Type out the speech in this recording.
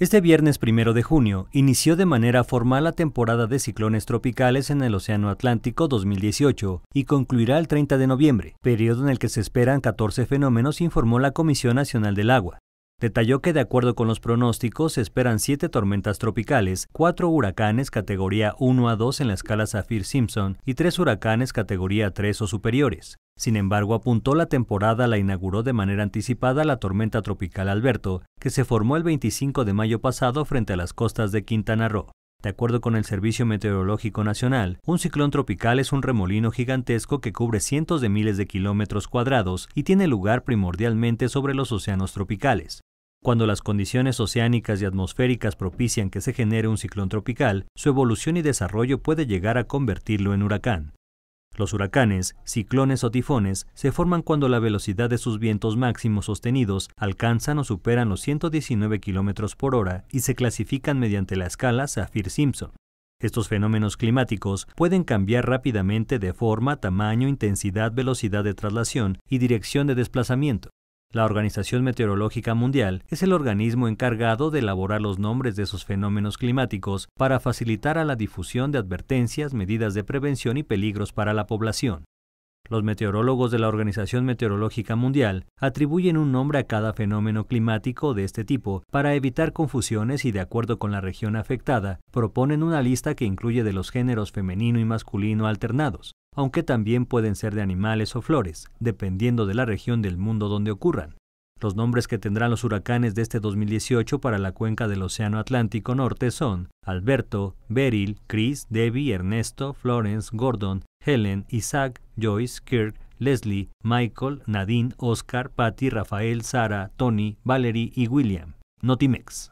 Este viernes primero de junio inició de manera formal la temporada de ciclones tropicales en el Océano Atlántico 2018 y concluirá el 30 de noviembre, periodo en el que se esperan 14 fenómenos, informó la Comisión Nacional del Agua. Detalló que de acuerdo con los pronósticos se esperan siete tormentas tropicales, cuatro huracanes categoría 1 a 2 en la escala Saffir-Simpson y tres huracanes categoría 3 o superiores. Sin embargo, apuntó la temporada la inauguró de manera anticipada la tormenta tropical Alberto, que se formó el 25 de mayo pasado frente a las costas de Quintana Roo. De acuerdo con el Servicio Meteorológico Nacional, un ciclón tropical es un remolino gigantesco que cubre cientos de miles de kilómetros cuadrados y tiene lugar primordialmente sobre los océanos tropicales. Cuando las condiciones oceánicas y atmosféricas propician que se genere un ciclón tropical, su evolución y desarrollo puede llegar a convertirlo en huracán. Los huracanes, ciclones o tifones se forman cuando la velocidad de sus vientos máximos sostenidos alcanzan o superan los 119 km por hora y se clasifican mediante la escala Saffir-Simpson. Estos fenómenos climáticos pueden cambiar rápidamente de forma, tamaño, intensidad, velocidad de traslación y dirección de desplazamiento. La Organización Meteorológica Mundial es el organismo encargado de elaborar los nombres de esos fenómenos climáticos para facilitar a la difusión de advertencias, medidas de prevención y peligros para la población. Los meteorólogos de la Organización Meteorológica Mundial atribuyen un nombre a cada fenómeno climático de este tipo para evitar confusiones y de acuerdo con la región afectada, proponen una lista que incluye de los géneros femenino y masculino alternados, aunque también pueden ser de animales o flores, dependiendo de la región del mundo donde ocurran. Los nombres que tendrán los huracanes de este 2018 para la cuenca del Océano Atlántico Norte son Alberto, Beryl, Chris, Debbie, Ernesto, Florence, Gordon, Helen, Isaac, Joyce, Kirk, Leslie, Michael, Nadine, Oscar, Patty, Rafael, Sara, Tony, Valerie y William. Notimex.